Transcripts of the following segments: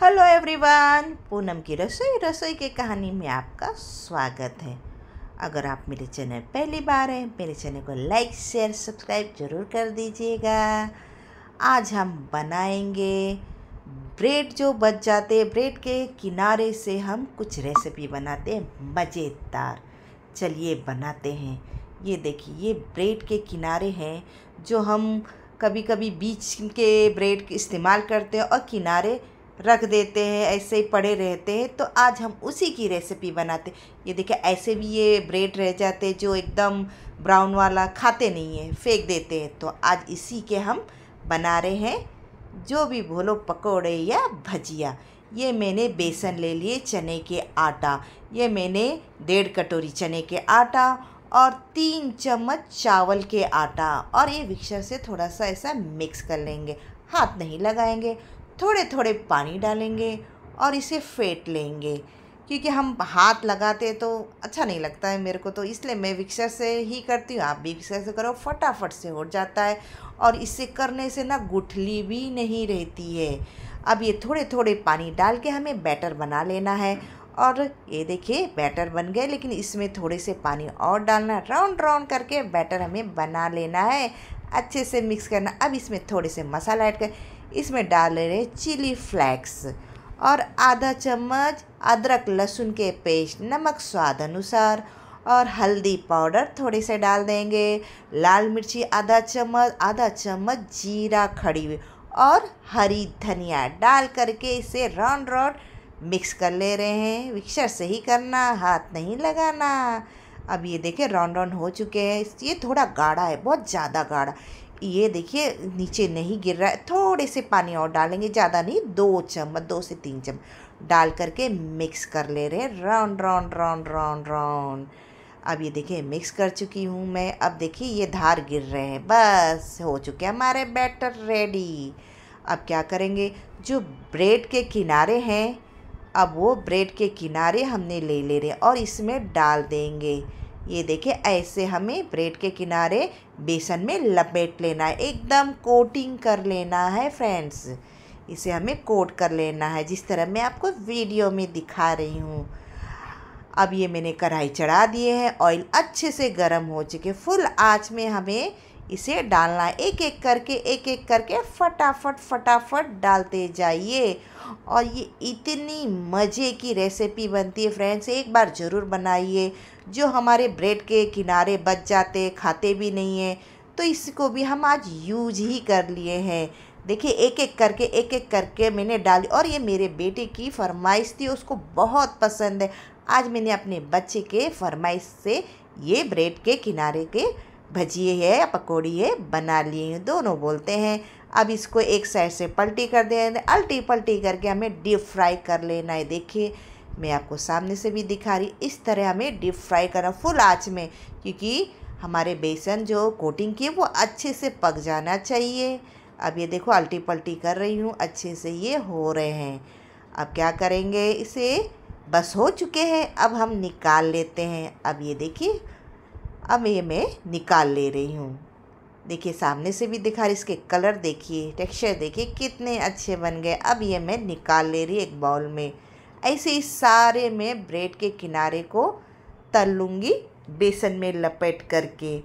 hello everyone Poonam की रसोई रसोई की कहानी में आपका स्वागत है अगर आप मेरे चैनल पहली बार हैं मेरे चैनल को लाइक शेयर सब्सक्राइब जरूर कर दीजिएगा आज हम बनाएंगे ब्रेड जो बच जाते ब्रेड के किनारे से हम कुछ रेसिपी बनाते हैं मज़ेदार चलिए बनाते हैं ये देखिए ये ब्रेड के किनारे हैं जो हम कभी कभी बीच के ब्रेड इस्तेमाल करते हैं और किनारे रख देते हैं ऐसे ही पड़े रहते हैं तो आज हम उसी की रेसिपी बनाते ये देखिए ऐसे भी ये ब्रेड रह जाते जो एकदम ब्राउन वाला खाते नहीं है फेंक देते हैं तो आज इसी के हम बना रहे हैं जो भी बोलो पकोड़े या भजिया ये मैंने बेसन ले लिए चने के आटा ये मैंने डेढ़ कटोरी चने के आटा और तीन चम्मच चावल के आटा और ये मिक्सर से थोड़ा सा ऐसा मिक्स कर लेंगे हाथ नहीं लगाएंगे थोड़े थोड़े पानी डालेंगे और इसे फेंट लेंगे क्योंकि हम हाथ लगाते तो अच्छा नहीं लगता है मेरे को तो इसलिए मैं विक्सर से ही करती हूँ आप भी विक्सर से करो फटाफट से हो जाता है और इससे करने से ना गुठली भी नहीं रहती है अब ये थोड़े थोड़े पानी डाल के हमें बैटर बना लेना है और ये देखिए बैटर बन गए लेकिन इसमें थोड़े से पानी और डालना राउंड राउंड करके बैटर हमें बना लेना है अच्छे से मिक्स करना अब इसमें थोड़े से मसाला ऐड कर इसमें डाल रहे चिली फ्लैक्स और आधा चम्मच अदरक लहसुन के पेस्ट नमक स्वाद अनुसार और हल्दी पाउडर थोड़े से डाल देंगे लाल मिर्ची आधा चम्मच आधा चम्मच जीरा खड़ी और हरी धनिया डाल करके इसे राउंड राउंड मिक्स कर ले रहे हैं मिक्सर से ही करना हाथ नहीं लगाना अब ये देखें राउंड राउंड हो चुके हैं ये थोड़ा गाढ़ा है बहुत ज़्यादा गाढ़ा ये देखिए नीचे नहीं गिर रहा है थोड़े से पानी और डालेंगे ज़्यादा नहीं दो चम्मच दो से तीन चम्मच डाल करके मिक्स कर ले रहे हैं round round round round round अब ये देखिए मिक्स कर चुकी हूँ मैं अब देखिए ये धार गिर रहे हैं बस हो चुके हमारे बैटर रेडी अब क्या करेंगे जो ब्रेड के किनारे हैं अब वो ब्रेड के किनारे हमने ले ले रहे हैं और इसमें डाल देंगे ये देखिए ऐसे हमें ब्रेड के किनारे बेसन में लपेट लेना है एकदम कोटिंग कर लेना है फ्रेंड्स इसे हमें कोट कर लेना है जिस तरह मैं आपको वीडियो में दिखा रही हूँ अब ये मैंने कढ़ाई चढ़ा दिए है ऑयल अच्छे से गर्म हो चुके फुल आँच में हमें इसे डालना है एक एक करके एक एक करके फटाफट फटाफट डालते जाइए और ये इतनी मज़े की रेसिपी बनती है फ्रेंड्स एक बार ज़रूर बनाइए जो हमारे ब्रेड के किनारे बच जाते खाते भी नहीं है तो इसको भी हम आज यूज ही कर लिए हैं देखिए एक एक करके एक एक करके मैंने डाली और ये मेरे बेटे की फरमाइश थी उसको बहुत पसंद है आज मैंने अपने बच्चे के फरमाइश से ये ब्रेड के किनारे के भजिए है पकौड़ी है बना लिए दोनों बोलते हैं अब इसको एक साइड से पलटी कर दें अल्टी पलटी करके हमें डीप फ्राई कर लेना है देखिए मैं आपको सामने से भी दिखा रही इस तरह हमें डीप फ्राई करना फुल आँच में क्योंकि हमारे बेसन जो कोटिंग की है वो अच्छे से पक जाना चाहिए अब ये देखो अल्टी पलटी कर रही हूँ अच्छे से ये हो रहे हैं अब क्या करेंगे इसे बस हो चुके हैं अब हम निकाल लेते हैं अब ये देखिए अब ये मैं निकाल ले रही हूँ देखिए सामने से भी दिखा रही इसके कलर देखिए टेक्सचर देखिए कितने अच्छे बन गए अब ये मैं निकाल ले रही एक बाउल में ऐसे ही सारे मैं ब्रेड के किनारे को तल लूँगी बेसन में लपेट करके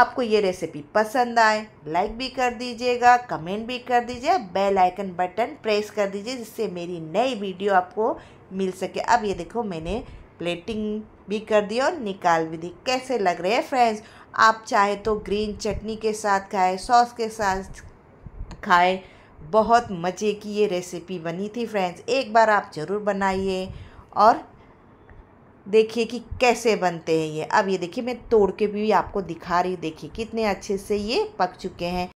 आपको ये रेसिपी पसंद आए लाइक भी कर दीजिएगा कमेंट भी कर दीजिए बेल आइकन बटन प्रेस कर दीजिए जिससे मेरी नई वीडियो आपको मिल सके अब ये देखो मैंने प्लेटिंग भी कर दी और निकाल भी दी कैसे लग रहे हैं फ्रेंड्स आप चाहे तो ग्रीन चटनी के साथ खाएं सॉस के साथ खाएं बहुत मज़े की ये रेसिपी बनी थी फ्रेंड्स एक बार आप ज़रूर बनाइए और देखिए कि कैसे बनते हैं ये अब ये देखिए मैं तोड़ के भी आपको दिखा रही हूँ देखिए कितने अच्छे से ये पक चुके हैं